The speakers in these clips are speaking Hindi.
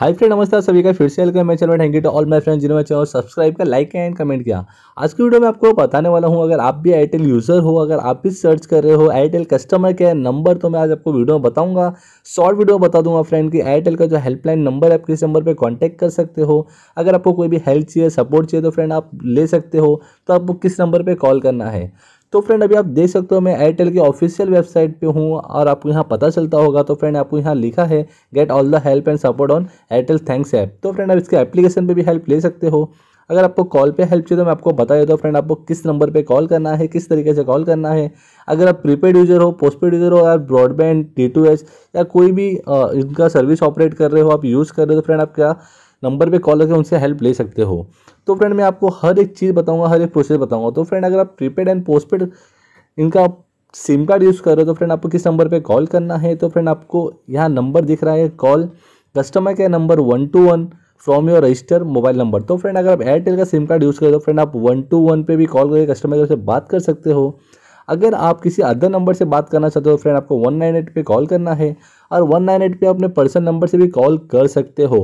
हाय फ्रेंड नमस्कार सभी का फिर से वेलकम मैं channel thank you to all my friends जिन्होंने चैनल सब्सक्राइब कर लाइक किया एंड कमेंट किया आज की वीडियो में आपको बताने वाला हूं अगर आप भी एयरटेल यूज़र हो अगर आप भी सर्च कर रहे हो एयरटेल कस्टमर केयर नंबर तो मैं आज आपको वीडियो में शॉर्ट वीडियो बता दूंगा फ्रेंड की एयरटेल का जो हेल्पलाइन नंबर है आप किस नंबर पर कॉन्टैक्ट कर सकते हो अगर आपको कोई भी हेल्प चाहिए सपोर्ट चाहिए तो फ्रेंड आप ले सकते हो तो आपको किस नंबर पर कॉल करना है तो फ्रेंड अभी आप देख सकते हो मैं एयरटेल के ऑफिशियल वेबसाइट पे हूँ और आपको यहाँ पता चलता होगा तो फ्रेंड आपको यहाँ लिखा है get all the help and support on Airtel thanks app तो फ्रेंड आप इसके एप्लीकेशन पे भी हेल्प ले सकते हो अगर आपको कॉल पे हेल्प चाहिए तो मैं आपको बता देता हूँ फ्रेंड आपको किस नंबर पर कॉल करना है किस तरीके से कॉल करना है अगर आप प्रीपेड यूज़र हो पोस्टपेड यूज़र हो या ब्रॉडबैंड डी या कोई भी इनका सर्विस ऑपरेट कर रहे हो आप यूज़ कर रहे हो तो फ्रेंड आप क्या नंबर पे कॉल करके उनसे हेल्प ले सकते हो तो फ्रेंड मैं आपको हर एक चीज़ बताऊंगा हर एक प्रोसेस बताऊंगा तो फ्रेंड अगर आप प्रीपेड एंड पोस्टपेड इनका सिम कार्ड यूज़ कर रहे हो तो फ्रेंड आपको किस नंबर पर कॉल करना है तो फ्रेंड आपको यहाँ नंबर दिख रहा है call customer care number one two one from your register mobile number तो फ्रेंड अगर आप एयरटेल का सिम कार्ड यूज़ करें तो फ्रेंड आप वन टू वन पे भी कॉल करके कस्टमर केयर से बात कर सकते हो अगर आप किसी अदर नंबर से बात करना चाहते हो फ्रेंड तो आपको वन नाइन एट पर कॉल करना है और वन नाइन एट पर अपने पर्सनल नंबर से भी कॉल कर सकते हो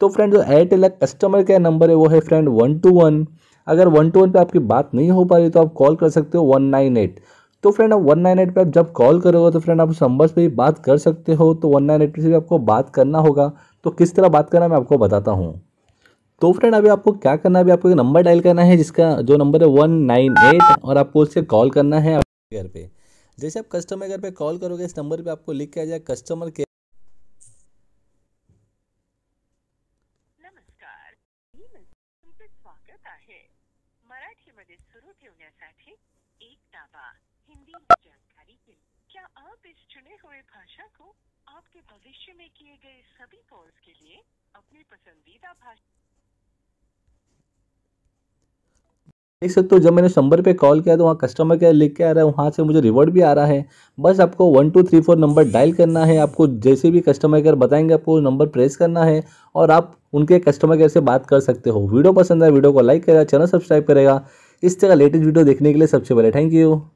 तो फ्रेंड जो एयरटेल कस्टमर केयर नंबर है वो है फ्रेंड वन टू वन अगर वन टू वन पर आपकी बात नहीं हो पा रही तो आप कॉल कर सकते हो वन नाइन एट तो फ्रेंड आप वन नाइन एट पर आप जब कॉल करोगे तो फ्रेंड आप उस नंबर पर भी बात कर सकते हो तो वन नाइन एट से भी आपको बात करना होगा तो किस तरह बात करना मैं आपको बताता हूँ तो फ्रेंड अभी आपको क्या करना है अभी आपको एक नंबर डायल करना है जिसका जो नंबर है वन नाइन एट और आपको उससे कॉल करना है घर पर जैसे आप कस्टमर केयर पर कॉल करोगे इस नंबर पर आपको लिख किया जाए कस्टमर केयर तुमचे स्वागत आहे मराठीमध्ये सुरू ठेवण्यासाठी एक दाबा हिंदी जानकारी के क्या आप इस चुने हुए भाषा को आपके भविष्य में किए गए सभी कोर्स के लिए अपनी पसंदीदा भाषा देख सकते हो जब मैंने उस नंबर पर कॉल किया तो वहाँ कस्टमर केयर लिख के आ रहा है वहाँ से मुझे रिवॉर्ड भी आ रहा है बस आपको one two three four number dial करना है आपको जैसे भी कस्टमर केयर बताएंगे आपको नंबर प्रेस करना है और आप उनके कस्टमर केयर से बात कर सकते हो वीडियो पसंद आए वीडियो को लाइक करेगा चैनल सब्सक्राइब करेगा इस तरह लेटेस्ट वीडियो देखने के लिए सबसे पहले थैंक यू